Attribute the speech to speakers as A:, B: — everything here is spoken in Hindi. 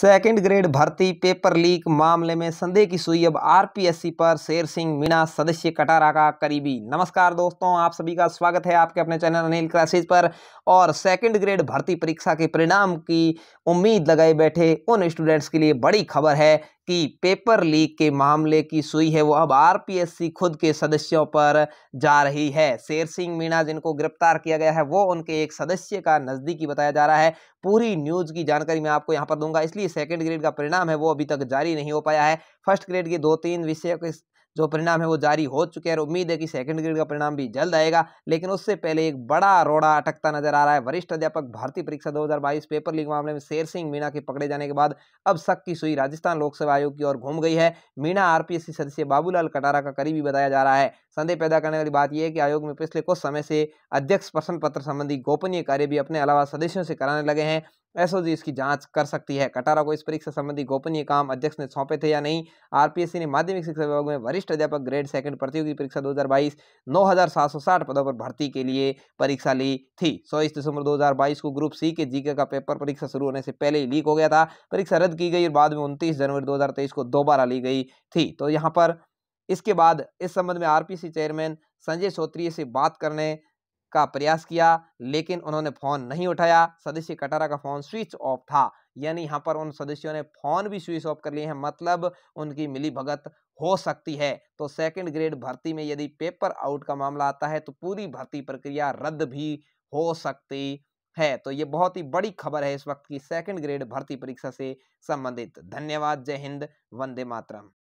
A: सेकेंड ग्रेड भर्ती पेपर लीक मामले में संदेह की सुई अब आरपीएससी पर शेर सिंह मीणा सदस्य कटारा का करीबी नमस्कार दोस्तों आप सभी का स्वागत है आपके अपने चैनल अनिल क्लासेज पर और सेकेंड ग्रेड भर्ती परीक्षा के परिणाम की उम्मीद लगाए बैठे उन स्टूडेंट्स के लिए बड़ी खबर है कि पेपर लीक के मामले की सुई है वो अब आरपीएससी खुद के सदस्यों पर जा रही है शेर सिंह मीणा जिनको गिरफ्तार किया गया है वो उनके एक सदस्य का नज़दीकी बताया जा रहा है पूरी न्यूज़ की जानकारी मैं आपको यहाँ पर दूंगा इसलिए सेकेंड ग्रेड का परिणाम है वो अभी तक जारी नहीं हो पाया है फर्स्ट ग्रेड के दो तीन विषय जो परिणाम है वो जारी हो चुके हैं और उम्मीद है कि सेकंड ग्रेड का परिणाम भी जल्द आएगा लेकिन उससे पहले एक बड़ा रोड़ा अटकता नजर आ रहा है वरिष्ठ अध्यापक भारतीय परीक्षा 2022 पेपर लीक मामले में शेर सिंह मीणा के पकड़े जाने के बाद अब शक की सुई राजस्थान लोक सेवा आयोग की ओर घूम गई है मीणा आरपीएस सदस्य बाबूलाल कटारा का करीबी बताया जा रहा है संदेह पैदा करने वाली बात यह है कि आयोग में पिछले कुछ समय से अध्यक्ष प्रश्न पत्र संबंधी गोपनीय कार्य भी अपने अलावा सदस्यों से कराने लगे हैं एसओजी इसकी जांच कर सकती है कटारा को इस परीक्षा संबंधी गोपनीय काम अध्यक्ष ने सौंपे थे या नहीं आरपीएससी ने माध्यमिक शिक्षा विभाग में वरिष्ठ अध्यापक ग्रेड सेकंड प्रतियोगी परीक्षा 2022 9760 पदों पर भर्ती के लिए परीक्षा ली थी 24 दिसंबर 2022 को ग्रुप सी के जीके का पेपर परीक्षा शुरू होने से पहले ही लीक हो गया था परीक्षा रद्द की गई और बाद में उनतीस जनवरी दो को दोबारा ली गई थी तो यहाँ पर इसके बाद इस संबंध में आर चेयरमैन संजय सोत्रिय से बात करने का प्रयास किया लेकिन उन्होंने फ़ोन नहीं उठाया सदस्य कटारा का फ़ोन स्विच ऑफ था यानी यहाँ पर उन सदस्यों ने फ़ोन भी स्विच ऑफ कर लिए हैं मतलब उनकी मिली भगत हो सकती है तो सेकंड ग्रेड भर्ती में यदि पेपर आउट का मामला आता है तो पूरी भर्ती प्रक्रिया रद्द भी हो सकती है तो ये बहुत ही बड़ी खबर है इस वक्त की सेकेंड ग्रेड भर्ती परीक्षा से संबंधित धन्यवाद जय हिंद वंदे मातरम